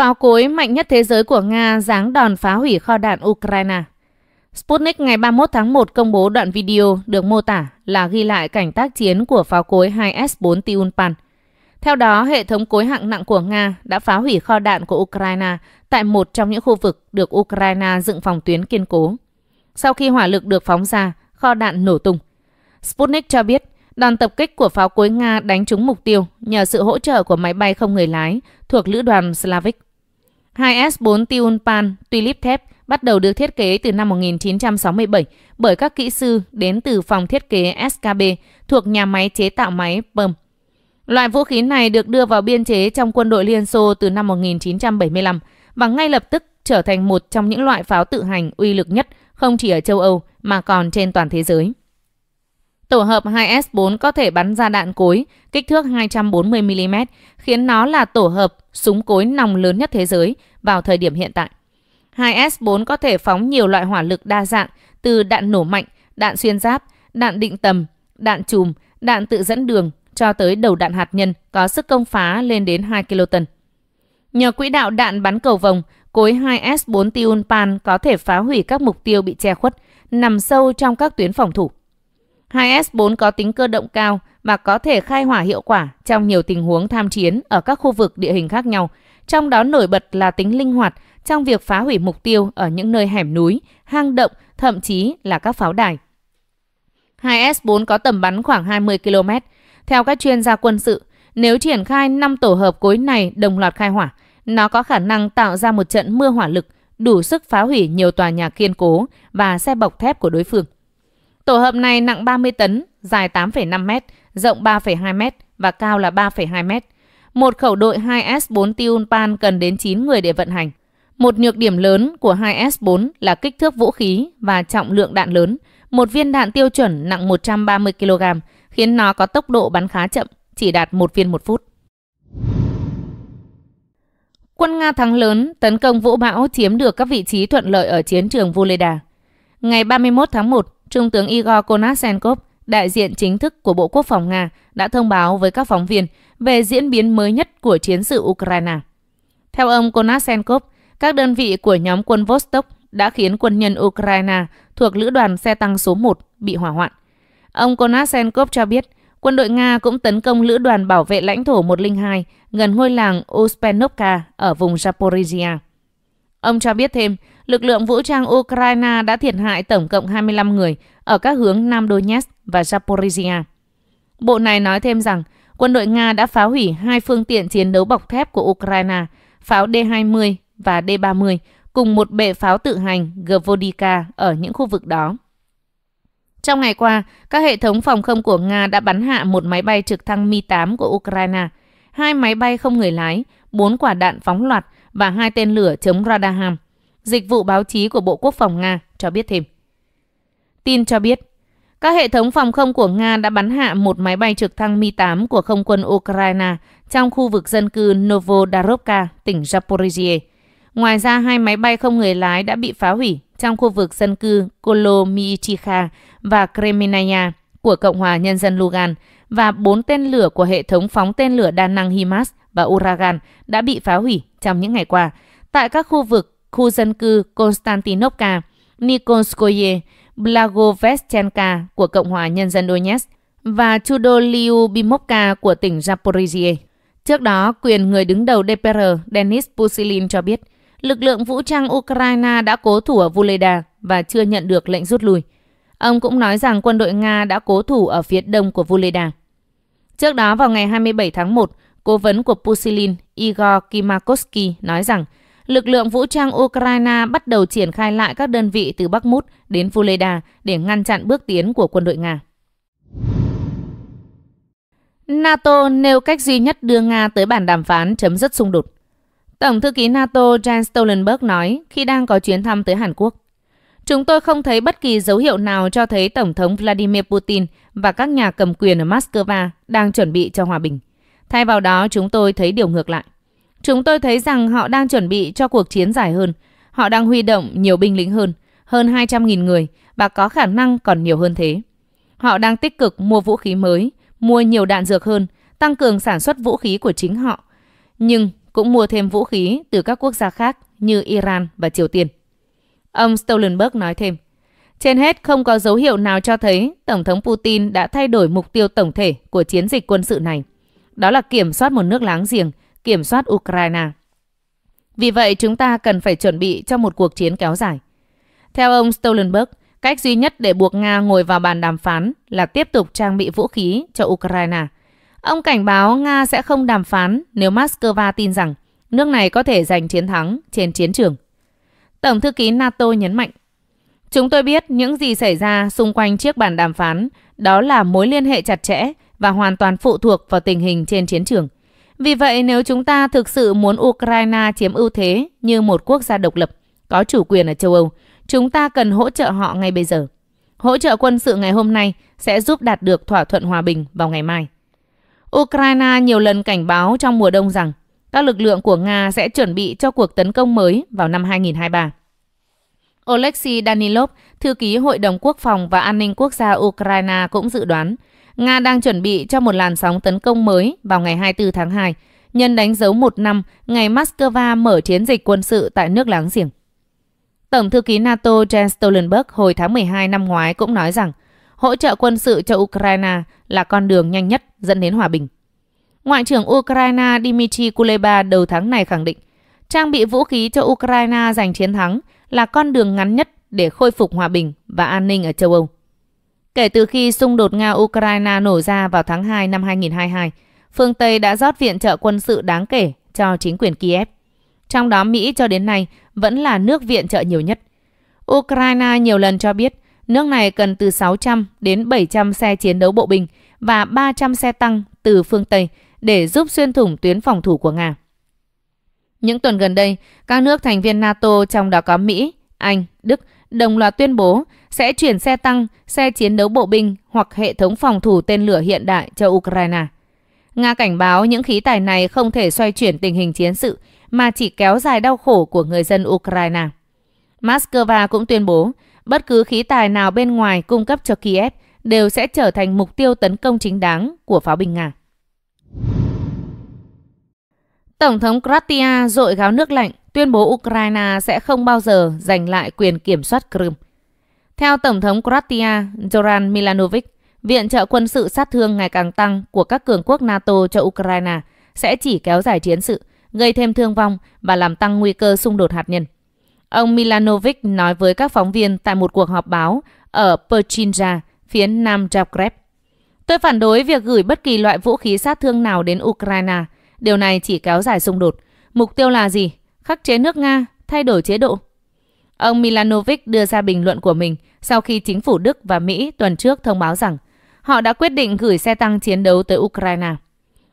Pháo cối mạnh nhất thế giới của Nga giáng đòn phá hủy kho đạn Ukraine. Sputnik ngày 31 tháng 1 công bố đoạn video được mô tả là ghi lại cảnh tác chiến của pháo cối 2S-4 Tiunpan. Theo đó, hệ thống cối hạng nặng của Nga đã phá hủy kho đạn của Ukraine tại một trong những khu vực được Ukraine dựng phòng tuyến kiên cố. Sau khi hỏa lực được phóng ra, kho đạn nổ tung. Sputnik cho biết, đòn tập kích của pháo cối Nga đánh trúng mục tiêu nhờ sự hỗ trợ của máy bay không người lái thuộc lữ đoàn Slavic. 2S4 Tiunpan Tulip Thép bắt đầu được thiết kế từ năm 1967 bởi các kỹ sư đến từ phòng thiết kế SKB thuộc nhà máy chế tạo máy Perm. Loại vũ khí này được đưa vào biên chế trong quân đội Liên Xô từ năm 1975 và ngay lập tức trở thành một trong những loại pháo tự hành uy lực nhất không chỉ ở châu Âu mà còn trên toàn thế giới. Tổ hợp 2S4 có thể bắn ra đạn cối kích thước 240mm, khiến nó là tổ hợp súng cối nòng lớn nhất thế giới vào thời điểm hiện tại. 2S4 có thể phóng nhiều loại hỏa lực đa dạng từ đạn nổ mạnh, đạn xuyên giáp, đạn định tầm, đạn chùm, đạn tự dẫn đường cho tới đầu đạn hạt nhân có sức công phá lên đến 2 kiloton. Nhờ quỹ đạo đạn bắn cầu vòng, cối 2S4 Tiunpan có thể phá hủy các mục tiêu bị che khuất, nằm sâu trong các tuyến phòng thủ. 2S4 có tính cơ động cao, mà có thể khai hỏa hiệu quả trong nhiều tình huống tham chiến ở các khu vực địa hình khác nhau, trong đó nổi bật là tính linh hoạt trong việc phá hủy mục tiêu ở những nơi hẻm núi, hang động, thậm chí là các pháo đài. 2S4 có tầm bắn khoảng 20 km. Theo các chuyên gia quân sự, nếu triển khai 5 tổ hợp cối này đồng loạt khai hỏa, nó có khả năng tạo ra một trận mưa hỏa lực đủ sức phá hủy nhiều tòa nhà kiên cố và xe bọc thép của đối phương. Tổ hợp này nặng 30 tấn, dài 8,5 mét, rộng 3,2 m và cao là 3,2 m. Một khẩu đội 2S4 Tiunpan cần đến 9 người để vận hành. Một nhược điểm lớn của 2S4 là kích thước vũ khí và trọng lượng đạn lớn. Một viên đạn tiêu chuẩn nặng 130 kg khiến nó có tốc độ bắn khá chậm, chỉ đạt một viên một phút. Quân Nga thắng lớn, tấn công vũ bão chiếm được các vị trí thuận lợi ở chiến trường Vuleda. Ngày 31 tháng 1, Trung tướng Igor Konashenkov đại diện chính thức của Bộ Quốc phòng Nga đã thông báo với các phóng viên về diễn biến mới nhất của chiến sự Ukraine. Theo ông Konasenkov, các đơn vị của nhóm quân Vostok đã khiến quân nhân Ukraine thuộc lữ đoàn xe tăng số 1 bị hỏa hoạn. Ông Konasenkov cho biết, quân đội Nga cũng tấn công lữ đoàn bảo vệ lãnh thổ 102 gần ngôi làng Uspenovka ở vùng Zaporizhia. Ông cho biết thêm, lực lượng vũ trang Ukraine đã thiệt hại tổng cộng 25 người ở các hướng Nam Donetsk và Zaporizhia. Bộ này nói thêm rằng, quân đội Nga đã phá hủy hai phương tiện chiến đấu bọc thép của Ukraine, pháo D-20 và D-30, cùng một bệ pháo tự hành Gvodika ở những khu vực đó. Trong ngày qua, các hệ thống phòng không của Nga đã bắn hạ một máy bay trực thăng Mi-8 của Ukraine, hai máy bay không người lái, bốn quả đạn phóng loạt và hai tên lửa chống radar hàm. Dịch vụ báo chí của Bộ Quốc phòng Nga cho biết thêm. Tin cho biết, các hệ thống phòng không của Nga đã bắn hạ một máy bay trực thăng Mi-8 của không quân Ukraine trong khu vực dân cư Novodarovka, tỉnh Zaporizhia. Ngoài ra, hai máy bay không người lái đã bị phá hủy trong khu vực dân cư Kolomiichika và Kremenaya của Cộng hòa Nhân dân Lugan và bốn tên lửa của hệ thống phóng tên lửa đa năng HIMARS và Uragan đã bị phá hủy trong những ngày qua tại các khu vực khu dân cư Konstantinovka, Nikolskoye, Blagovestenka của Cộng hòa Nhân dân Donetsk và Chudoliubimovka của tỉnh Zaporizhia. Trước đó, quyền người đứng đầu DPR Denis Pusilin cho biết, lực lượng vũ trang Ukraine đã cố thủ ở Vuleda và chưa nhận được lệnh rút lui. Ông cũng nói rằng quân đội Nga đã cố thủ ở phía đông của Vuleda. Trước đó vào ngày 27 tháng 1, cố vấn của Pusilin Igor Kimakovsky nói rằng – lực lượng vũ trang Ukraine bắt đầu triển khai lại các đơn vị từ Bắc Mút đến Fuleda để ngăn chặn bước tiến của quân đội Nga. NATO nêu cách duy nhất đưa Nga tới bàn đàm phán chấm dứt xung đột. Tổng thư ký NATO Jens Stoltenberg nói khi đang có chuyến thăm tới Hàn Quốc. Chúng tôi không thấy bất kỳ dấu hiệu nào cho thấy Tổng thống Vladimir Putin và các nhà cầm quyền ở Moscow đang chuẩn bị cho hòa bình. Thay vào đó, chúng tôi thấy điều ngược lại. Chúng tôi thấy rằng họ đang chuẩn bị cho cuộc chiến dài hơn. Họ đang huy động nhiều binh lính hơn, hơn 200.000 người và có khả năng còn nhiều hơn thế. Họ đang tích cực mua vũ khí mới, mua nhiều đạn dược hơn, tăng cường sản xuất vũ khí của chính họ. Nhưng cũng mua thêm vũ khí từ các quốc gia khác như Iran và Triều Tiên. Ông Stoltenberg nói thêm, trên hết không có dấu hiệu nào cho thấy Tổng thống Putin đã thay đổi mục tiêu tổng thể của chiến dịch quân sự này. Đó là kiểm soát một nước láng giềng kiểm soát Ukraine. Vì vậy, chúng ta cần phải chuẩn bị cho một cuộc chiến kéo dài. Theo ông Stoltenberg, cách duy nhất để buộc Nga ngồi vào bàn đàm phán là tiếp tục trang bị vũ khí cho Ukraine. Ông cảnh báo Nga sẽ không đàm phán nếu Moscow tin rằng nước này có thể giành chiến thắng trên chiến trường. Tổng thư ký NATO nhấn mạnh, Chúng tôi biết những gì xảy ra xung quanh chiếc bàn đàm phán, đó là mối liên hệ chặt chẽ và hoàn toàn phụ thuộc vào tình hình trên chiến trường – vì vậy, nếu chúng ta thực sự muốn Ukraine chiếm ưu thế như một quốc gia độc lập, có chủ quyền ở châu Âu, chúng ta cần hỗ trợ họ ngay bây giờ. Hỗ trợ quân sự ngày hôm nay sẽ giúp đạt được thỏa thuận hòa bình vào ngày mai. Ukraine nhiều lần cảnh báo trong mùa đông rằng các lực lượng của Nga sẽ chuẩn bị cho cuộc tấn công mới vào năm 2023. Oleksiy Danilov, thư ký Hội đồng Quốc phòng và An ninh Quốc gia Ukraine cũng dự đoán – Nga đang chuẩn bị cho một làn sóng tấn công mới vào ngày 24 tháng 2, nhân đánh dấu một năm ngày Moscow mở chiến dịch quân sự tại nước láng giềng. Tổng thư ký NATO Jens Stoltenberg hồi tháng 12 năm ngoái cũng nói rằng hỗ trợ quân sự cho Ukraine là con đường nhanh nhất dẫn đến hòa bình. Ngoại trưởng Ukraine Dmitry Kuleba đầu tháng này khẳng định trang bị vũ khí cho Ukraine giành chiến thắng là con đường ngắn nhất để khôi phục hòa bình và an ninh ở châu Âu. Kể từ khi xung đột Nga-Ukraine nổ ra vào tháng 2 năm 2022, phương Tây đã rót viện trợ quân sự đáng kể cho chính quyền Kiev. Trong đó Mỹ cho đến nay vẫn là nước viện trợ nhiều nhất. Ukraine nhiều lần cho biết nước này cần từ 600 đến 700 xe chiến đấu bộ binh và 300 xe tăng từ phương Tây để giúp xuyên thủng tuyến phòng thủ của Nga. Những tuần gần đây, các nước thành viên NATO trong đó có Mỹ, Anh, Đức đồng loạt tuyên bố sẽ chuyển xe tăng, xe chiến đấu bộ binh hoặc hệ thống phòng thủ tên lửa hiện đại cho Ukraine. Nga cảnh báo những khí tài này không thể xoay chuyển tình hình chiến sự mà chỉ kéo dài đau khổ của người dân Ukraine. Moscow cũng tuyên bố bất cứ khí tài nào bên ngoài cung cấp cho Kiev đều sẽ trở thành mục tiêu tấn công chính đáng của pháo binh Nga. Tổng thống Croatia dội gáo nước lạnh tuyên bố Ukraine sẽ không bao giờ giành lại quyền kiểm soát Crimea. Theo Tổng thống Croatia Zoran Milanovic, viện trợ quân sự sát thương ngày càng tăng của các cường quốc NATO cho Ukraine sẽ chỉ kéo dài chiến sự, gây thêm thương vong và làm tăng nguy cơ xung đột hạt nhân. Ông Milanovic nói với các phóng viên tại một cuộc họp báo ở Perchinja, phía nam Zagreb. Tôi phản đối việc gửi bất kỳ loại vũ khí sát thương nào đến Ukraine. Điều này chỉ kéo dài xung đột. Mục tiêu là gì? khắc chế nước Nga, thay đổi chế độ. Ông Milanovic đưa ra bình luận của mình sau khi chính phủ Đức và Mỹ tuần trước thông báo rằng họ đã quyết định gửi xe tăng chiến đấu tới Ukraine.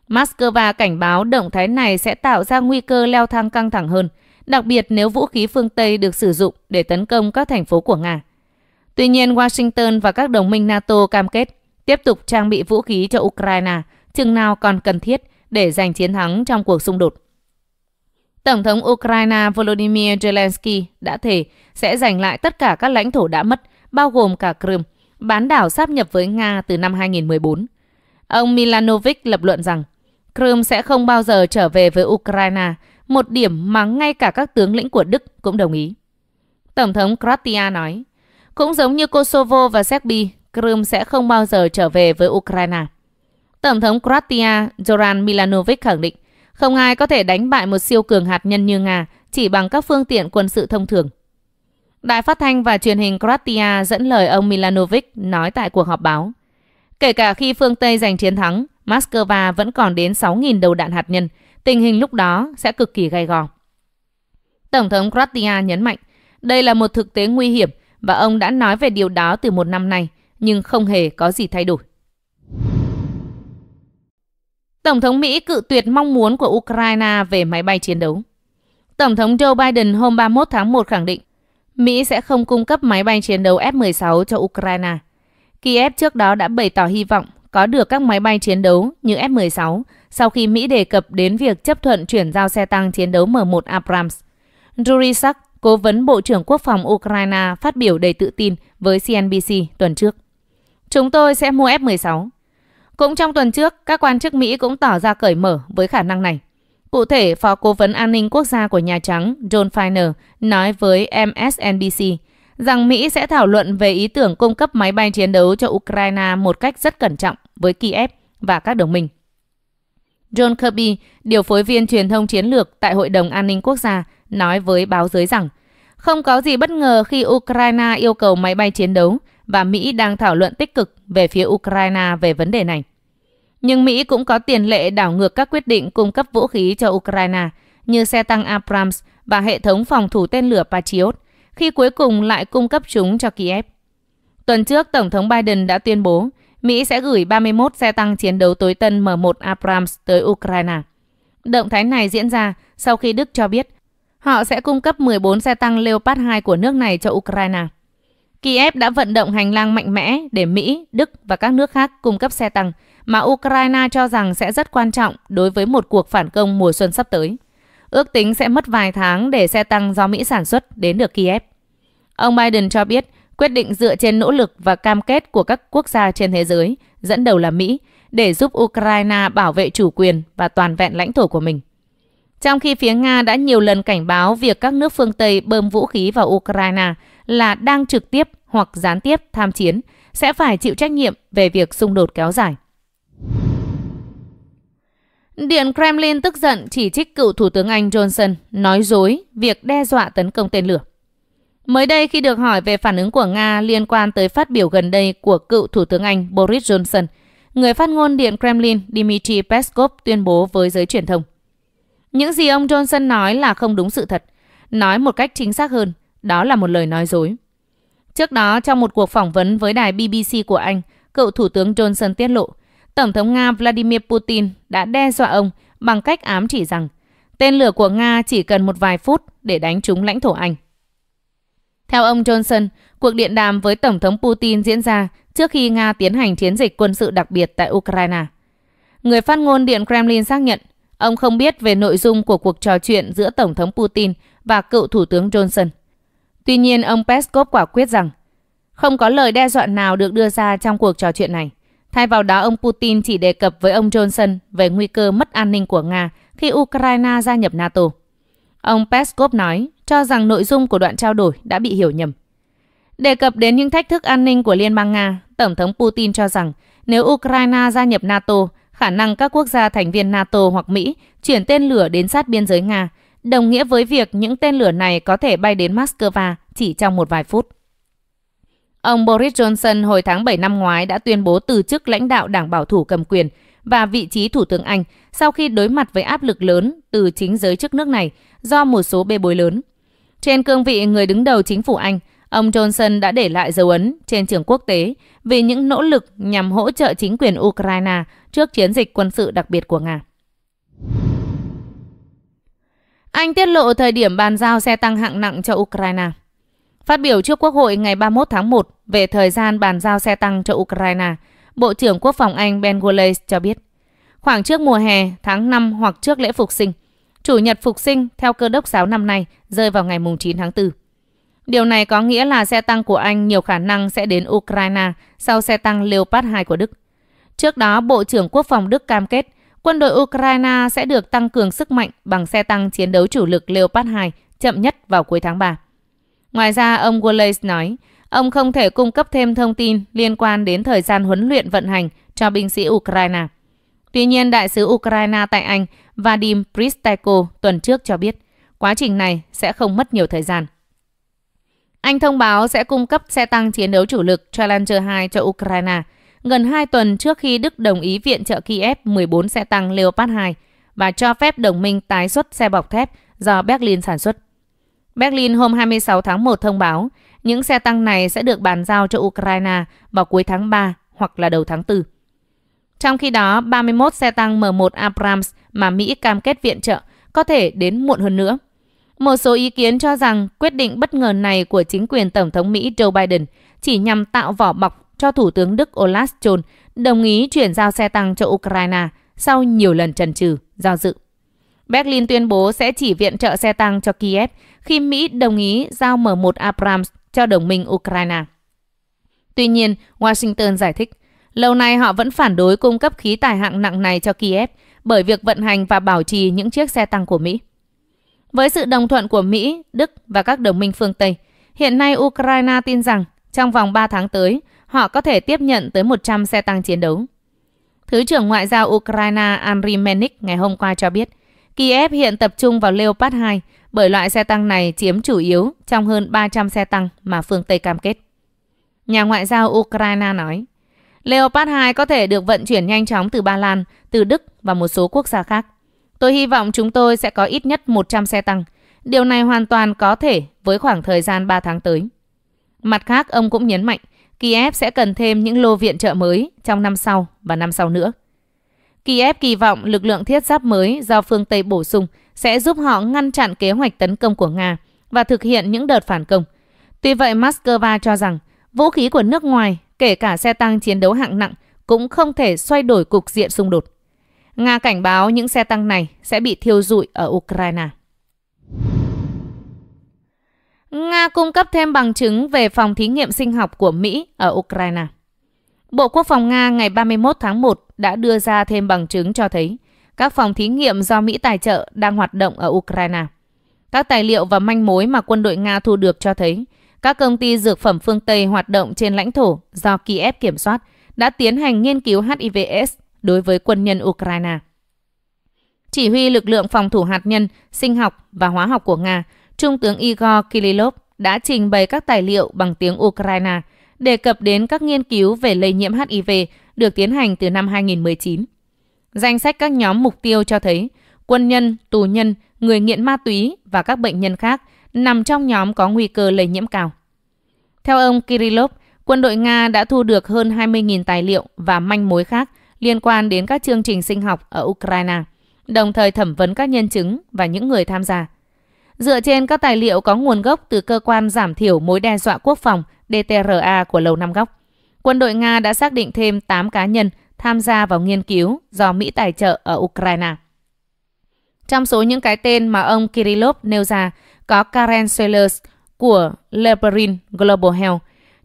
Moscow cảnh báo động thái này sẽ tạo ra nguy cơ leo thang căng thẳng hơn, đặc biệt nếu vũ khí phương Tây được sử dụng để tấn công các thành phố của Nga. Tuy nhiên, Washington và các đồng minh NATO cam kết tiếp tục trang bị vũ khí cho Ukraine chừng nào còn cần thiết để giành chiến thắng trong cuộc xung đột. Tổng thống Ukraine Volodymyr Zelensky đã thể sẽ giành lại tất cả các lãnh thổ đã mất, bao gồm cả Crimea, bán đảo sáp nhập với Nga từ năm 2014. Ông Milanovic lập luận rằng Crimea sẽ không bao giờ trở về với Ukraine, một điểm mà ngay cả các tướng lĩnh của Đức cũng đồng ý. Tổng thống Croatia nói, cũng giống như Kosovo và Serbia, Crimea sẽ không bao giờ trở về với Ukraine. Tổng thống Croatia Zoran Milanovic khẳng định không ai có thể đánh bại một siêu cường hạt nhân như Nga chỉ bằng các phương tiện quân sự thông thường. Đài phát thanh và truyền hình Croatia dẫn lời ông Milanovic nói tại cuộc họp báo. Kể cả khi phương Tây giành chiến thắng, Moscow vẫn còn đến 6.000 đầu đạn hạt nhân. Tình hình lúc đó sẽ cực kỳ gay gò”. Tổng thống Croatia nhấn mạnh, đây là một thực tế nguy hiểm và ông đã nói về điều đó từ một năm nay, nhưng không hề có gì thay đổi. Tổng thống Mỹ cự tuyệt mong muốn của Ukraine về máy bay chiến đấu. Tổng thống Joe Biden hôm 31 tháng 1 khẳng định Mỹ sẽ không cung cấp máy bay chiến đấu F-16 cho Ukraine. Kiev trước đó đã bày tỏ hy vọng có được các máy bay chiến đấu như F-16 sau khi Mỹ đề cập đến việc chấp thuận chuyển giao xe tăng chiến đấu M1 Abrams. Yuri Sak, cố vấn Bộ trưởng Quốc phòng Ukraine phát biểu đầy tự tin với CNBC tuần trước. Chúng tôi sẽ mua F-16. Cũng trong tuần trước, các quan chức Mỹ cũng tỏ ra cởi mở với khả năng này. Cụ thể, Phó Cố vấn An ninh Quốc gia của Nhà Trắng John Feiner nói với MSNBC rằng Mỹ sẽ thảo luận về ý tưởng cung cấp máy bay chiến đấu cho Ukraine một cách rất cẩn trọng với Kiev và các đồng minh. John Kirby, điều phối viên truyền thông chiến lược tại Hội đồng An ninh Quốc gia, nói với báo giới rằng không có gì bất ngờ khi Ukraine yêu cầu máy bay chiến đấu và Mỹ đang thảo luận tích cực về phía Ukraine về vấn đề này. Nhưng Mỹ cũng có tiền lệ đảo ngược các quyết định cung cấp vũ khí cho Ukraine như xe tăng Abrams và hệ thống phòng thủ tên lửa Patriot, khi cuối cùng lại cung cấp chúng cho Kiev. Tuần trước, Tổng thống Biden đã tuyên bố Mỹ sẽ gửi 31 xe tăng chiến đấu tối tân M1 Abrams tới Ukraine. Động thái này diễn ra sau khi Đức cho biết họ sẽ cung cấp 14 xe tăng Leopard 2 của nước này cho Ukraine. Kiev đã vận động hành lang mạnh mẽ để Mỹ, Đức và các nước khác cung cấp xe tăng mà Ukraine cho rằng sẽ rất quan trọng đối với một cuộc phản công mùa xuân sắp tới. Ước tính sẽ mất vài tháng để xe tăng do Mỹ sản xuất đến được Kiev. Ông Biden cho biết quyết định dựa trên nỗ lực và cam kết của các quốc gia trên thế giới, dẫn đầu là Mỹ, để giúp Ukraine bảo vệ chủ quyền và toàn vẹn lãnh thổ của mình. Trong khi phía Nga đã nhiều lần cảnh báo việc các nước phương Tây bơm vũ khí vào Ukraine là đang trực tiếp hoặc gián tiếp tham chiến, sẽ phải chịu trách nhiệm về việc xung đột kéo dài. Điện Kremlin tức giận chỉ trích cựu Thủ tướng Anh Johnson nói dối việc đe dọa tấn công tên lửa. Mới đây khi được hỏi về phản ứng của Nga liên quan tới phát biểu gần đây của cựu Thủ tướng Anh Boris Johnson, người phát ngôn Điện Kremlin Dmitry Peskov tuyên bố với giới truyền thông – những gì ông Johnson nói là không đúng sự thật. Nói một cách chính xác hơn, đó là một lời nói dối. Trước đó, trong một cuộc phỏng vấn với đài BBC của Anh, cựu Thủ tướng Johnson tiết lộ, Tổng thống Nga Vladimir Putin đã đe dọa ông bằng cách ám chỉ rằng tên lửa của Nga chỉ cần một vài phút để đánh trúng lãnh thổ Anh. Theo ông Johnson, cuộc điện đàm với Tổng thống Putin diễn ra trước khi Nga tiến hành chiến dịch quân sự đặc biệt tại Ukraine. Người phát ngôn Điện Kremlin xác nhận Ông không biết về nội dung của cuộc trò chuyện giữa Tổng thống Putin và cựu Thủ tướng Johnson. Tuy nhiên, ông Peskov quả quyết rằng không có lời đe dọa nào được đưa ra trong cuộc trò chuyện này. Thay vào đó, ông Putin chỉ đề cập với ông Johnson về nguy cơ mất an ninh của Nga khi Ukraine gia nhập NATO. Ông Peskov nói, cho rằng nội dung của đoạn trao đổi đã bị hiểu nhầm. Đề cập đến những thách thức an ninh của Liên bang Nga, Tổng thống Putin cho rằng nếu Ukraine gia nhập NATO khả năng các quốc gia thành viên NATO hoặc Mỹ chuyển tên lửa đến sát biên giới Nga, đồng nghĩa với việc những tên lửa này có thể bay đến Moscow chỉ trong một vài phút. Ông Boris Johnson hồi tháng 7 năm ngoái đã tuyên bố từ chức lãnh đạo đảng bảo thủ cầm quyền và vị trí thủ tướng Anh sau khi đối mặt với áp lực lớn từ chính giới chức nước này do một số bê bối lớn. Trên cương vị người đứng đầu chính phủ Anh, Ông Johnson đã để lại dấu ấn trên trường quốc tế vì những nỗ lực nhằm hỗ trợ chính quyền Ukraine trước chiến dịch quân sự đặc biệt của Nga. Anh tiết lộ thời điểm bàn giao xe tăng hạng nặng cho Ukraine. Phát biểu trước Quốc hội ngày 31 tháng 1 về thời gian bàn giao xe tăng cho Ukraine, Bộ trưởng Quốc phòng Anh Ben Wallace cho biết, khoảng trước mùa hè, tháng 5 hoặc trước lễ phục sinh, Chủ nhật phục sinh theo cơ đốc giáo năm nay rơi vào ngày 9 tháng 4. Điều này có nghĩa là xe tăng của Anh nhiều khả năng sẽ đến Ukraine sau xe tăng Leopard 2 của Đức. Trước đó, Bộ trưởng Quốc phòng Đức cam kết quân đội Ukraine sẽ được tăng cường sức mạnh bằng xe tăng chiến đấu chủ lực Leopard 2 chậm nhất vào cuối tháng 3. Ngoài ra, ông Wallace nói, ông không thể cung cấp thêm thông tin liên quan đến thời gian huấn luyện vận hành cho binh sĩ Ukraine. Tuy nhiên, đại sứ Ukraine tại Anh Vadim Pristeko tuần trước cho biết quá trình này sẽ không mất nhiều thời gian. Anh thông báo sẽ cung cấp xe tăng chiến đấu chủ lực Challenger 2 cho Ukraine gần 2 tuần trước khi Đức đồng ý viện trợ Kiev 14 xe tăng Leopard 2 và cho phép đồng minh tái xuất xe bọc thép do Berlin sản xuất. Berlin hôm 26 tháng 1 thông báo những xe tăng này sẽ được bàn giao cho Ukraine vào cuối tháng 3 hoặc là đầu tháng 4. Trong khi đó, 31 xe tăng M1 Abrams mà Mỹ cam kết viện trợ có thể đến muộn hơn nữa. Một số ý kiến cho rằng quyết định bất ngờ này của chính quyền Tổng thống Mỹ Joe Biden chỉ nhằm tạo vỏ bọc cho Thủ tướng Đức Olaf Scholz đồng ý chuyển giao xe tăng cho Ukraine sau nhiều lần trần trừ, do dự. Berlin tuyên bố sẽ chỉ viện trợ xe tăng cho Kiev khi Mỹ đồng ý giao M1 Abrams cho đồng minh Ukraine. Tuy nhiên, Washington giải thích, lâu nay họ vẫn phản đối cung cấp khí tài hạng nặng này cho Kiev bởi việc vận hành và bảo trì những chiếc xe tăng của Mỹ. Với sự đồng thuận của Mỹ, Đức và các đồng minh phương Tây, hiện nay Ukraine tin rằng trong vòng 3 tháng tới, họ có thể tiếp nhận tới 100 xe tăng chiến đấu. Thứ trưởng Ngoại giao Ukraine Andriy Menik ngày hôm qua cho biết, Kiev hiện tập trung vào Leopard 2 bởi loại xe tăng này chiếm chủ yếu trong hơn 300 xe tăng mà phương Tây cam kết. Nhà ngoại giao Ukraine nói, Leopard 2 có thể được vận chuyển nhanh chóng từ Ba Lan, từ Đức và một số quốc gia khác. Tôi hy vọng chúng tôi sẽ có ít nhất 100 xe tăng. Điều này hoàn toàn có thể với khoảng thời gian 3 tháng tới. Mặt khác, ông cũng nhấn mạnh Kiev sẽ cần thêm những lô viện trợ mới trong năm sau và năm sau nữa. Kiev kỳ vọng lực lượng thiết giáp mới do phương Tây bổ sung sẽ giúp họ ngăn chặn kế hoạch tấn công của Nga và thực hiện những đợt phản công. Tuy vậy, Moscow cho rằng vũ khí của nước ngoài, kể cả xe tăng chiến đấu hạng nặng, cũng không thể xoay đổi cục diện xung đột. Nga cảnh báo những xe tăng này sẽ bị thiêu rụi ở Ukraine. Nga cung cấp thêm bằng chứng về phòng thí nghiệm sinh học của Mỹ ở Ukraine. Bộ Quốc phòng Nga ngày 31 tháng 1 đã đưa ra thêm bằng chứng cho thấy các phòng thí nghiệm do Mỹ tài trợ đang hoạt động ở Ukraine. Các tài liệu và manh mối mà quân đội Nga thu được cho thấy các công ty dược phẩm phương Tây hoạt động trên lãnh thổ do Kiev kiểm soát đã tiến hành nghiên cứu HIVS đối với quân nhân Ukraine. Chỉ huy lực lượng phòng thủ hạt nhân, sinh học và hóa học của Nga, Trung tướng Igor Kirillov đã trình bày các tài liệu bằng tiếng Ukraine đề cập đến các nghiên cứu về lây nhiễm HIV được tiến hành từ năm 2019. Danh sách các nhóm mục tiêu cho thấy quân nhân, tù nhân, người nghiện ma túy và các bệnh nhân khác nằm trong nhóm có nguy cơ lây nhiễm cao. Theo ông Kirillov, quân đội Nga đã thu được hơn 20.000 tài liệu và manh mối khác liên quan đến các chương trình sinh học ở Ukraine, đồng thời thẩm vấn các nhân chứng và những người tham gia. Dựa trên các tài liệu có nguồn gốc từ cơ quan giảm thiểu mối đe dọa quốc phòng DTRA của Lầu Năm Góc, quân đội Nga đã xác định thêm 8 cá nhân tham gia vào nghiên cứu do Mỹ tài trợ ở Ukraine. Trong số những cái tên mà ông Kirillov nêu ra có Karen Sellers của Leperin Global Health,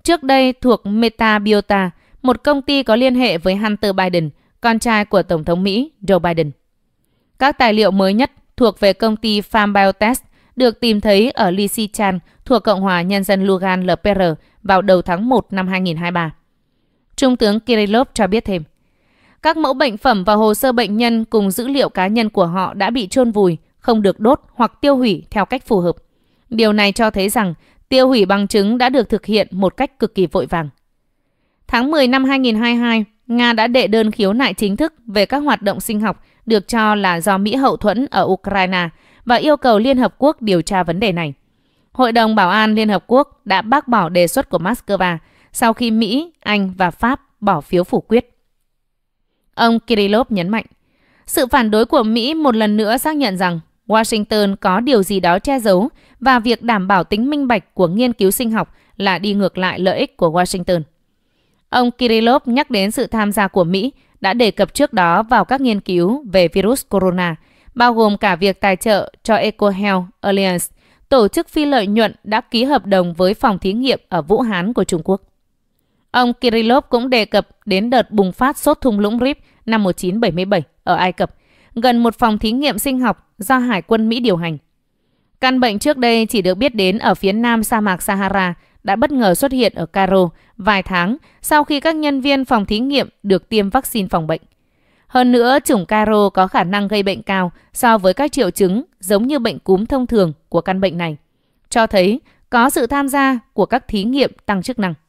trước đây thuộc Metabiota, một công ty có liên hệ với Hunter Biden, con trai của Tổng thống Mỹ Joe Biden. Các tài liệu mới nhất thuộc về công ty Farm Biotech được tìm thấy ở Lysychansk thuộc Cộng hòa Nhân dân Lugan LPR vào đầu tháng 1 năm 2023. Trung tướng Kirillov cho biết thêm, các mẫu bệnh phẩm và hồ sơ bệnh nhân cùng dữ liệu cá nhân của họ đã bị chôn vùi, không được đốt hoặc tiêu hủy theo cách phù hợp. Điều này cho thấy rằng tiêu hủy bằng chứng đã được thực hiện một cách cực kỳ vội vàng. Tháng 10 năm 2022, Nga đã đệ đơn khiếu nại chính thức về các hoạt động sinh học được cho là do Mỹ hậu thuẫn ở Ukraine và yêu cầu Liên Hợp Quốc điều tra vấn đề này. Hội đồng Bảo an Liên Hợp Quốc đã bác bỏ đề xuất của Moscow sau khi Mỹ, Anh và Pháp bỏ phiếu phủ quyết. Ông Kirillov nhấn mạnh, sự phản đối của Mỹ một lần nữa xác nhận rằng Washington có điều gì đó che giấu và việc đảm bảo tính minh bạch của nghiên cứu sinh học là đi ngược lại lợi ích của Washington. Ông Kirillov nhắc đến sự tham gia của Mỹ đã đề cập trước đó vào các nghiên cứu về virus corona, bao gồm cả việc tài trợ cho EcoHealth Alliance, tổ chức phi lợi nhuận đã ký hợp đồng với phòng thí nghiệm ở Vũ Hán của Trung Quốc. Ông Kirillov cũng đề cập đến đợt bùng phát sốt thung lũng Rif năm 1977 ở Ai Cập, gần một phòng thí nghiệm sinh học do Hải quân Mỹ điều hành. Căn bệnh trước đây chỉ được biết đến ở phía nam sa mạc Sahara đã bất ngờ xuất hiện ở Caro vài tháng sau khi các nhân viên phòng thí nghiệm được tiêm vaccine phòng bệnh. Hơn nữa, chủng Caro có khả năng gây bệnh cao so với các triệu chứng giống như bệnh cúm thông thường của căn bệnh này, cho thấy có sự tham gia của các thí nghiệm tăng chức năng.